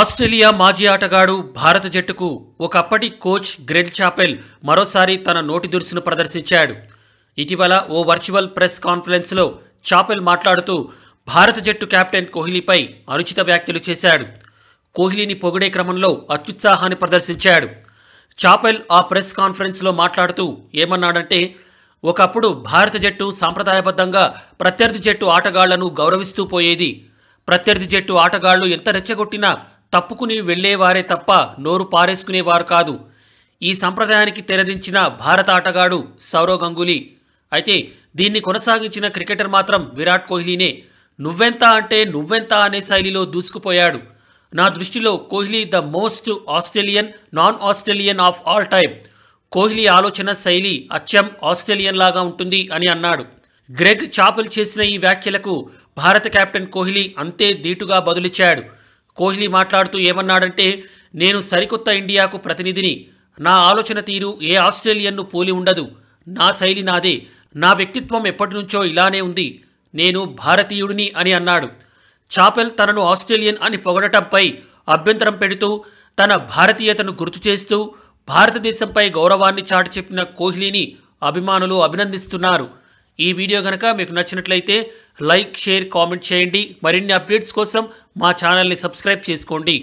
Australia మాజీ ఆటగాడు భారత జట్టుకు ఒకప్పటి కోచ్ గ్రెగ్ చాపెల్ మరోసారి తన నోటి దురుసును ప్రదర్శించాడు ఇటీవల ఓ వర్చువల్ ప్రెస్ కాన్ఫరెన్స్లో చాపెల్ మాట్లాడుతూ భారత జట్టు కెప్టెన్ కోహ్లీపై అనుచిత వ్యాఖ్యలు చేశాడు కోహ్లీని పొగిడే క్రమంలో అత్యుత్సాహాన్ని ప్రదర్శించాడు చాపెల్ ఆ ప్రెస్ కాన్ఫరెన్స్లో మాట్లాడుతూ ఏమన్నాడంటే ఒకప్పుడు భారత జట్టు సాంప్రదాయబద్ధంగా ప్రత్యర్థి జట్టు ఆటగాళ్లను గౌరవిస్తూ పోయేది ప్రత్యర్థి జట్టు ఆటగాళ్లు ఎంత రెచ్చగొట్టినా తప్పుకుని వెళ్లేవారే తప్ప నోరు పారేసుకునేవారు కాదు ఈ సంప్రదాయానికి తెరదించిన భారత ఆటగాడు సౌరవ్ గంగూలీ అయితే దీన్ని కొనసాగించిన క్రికెటర్ మాత్రం విరాట్ కోహ్లీనే నువ్వెంత అంటే నువ్వెంత అనే శైలిలో దూసుకుపోయాడు నా దృష్టిలో Kohli the most Australian non Australian of all time Kohli ఆలోచన శైలి అచ్చం ఆస్ట్రేలియన్ లాగా ఉంటుంది అని అన్నాడు గ్రెగ్ చాపల్ చేసిన ఈ వ్యాఖ్యలకు భారత కెప్టెన్ కోహ్లీ అంతే ధీటుగా బదులిచ్చాడు కోహ్లీ మాట్లాడుతూ ఏమన్నాడంటే నేను సరికొత్త ఇండియాకు ప్రతినిధిని నా ఆలోచన తీరు ఏ ఆస్ట్రేలియన్ను పోలి ఉండదు నా శైలి నాదే నా వ్యక్తిత్వం ఎప్పటి నుంచో ఇలానే ఉంది నేను భారతీయుడిని అని అన్నాడు చాపెల్ తనను ఆస్ట్రేలియన్ అని పొగడటంపై అభ్యంతరం పెడుతూ తన భారతీయతను గుర్తు చేస్తూ భారతదేశంపై గౌరవాన్ని చాటి చెప్పిన కోహ్లీని అభిమానులు అభినందిస్తున్నారు ఈ వీడియో గనక మీకు నచ్చినట్లయితే లైక్ షేర్ కామెంట్ చేయండి మరిన్ని అప్డేట్స్ కోసం మా ఛానల్ని సబ్స్క్రైబ్ చేసుకోండి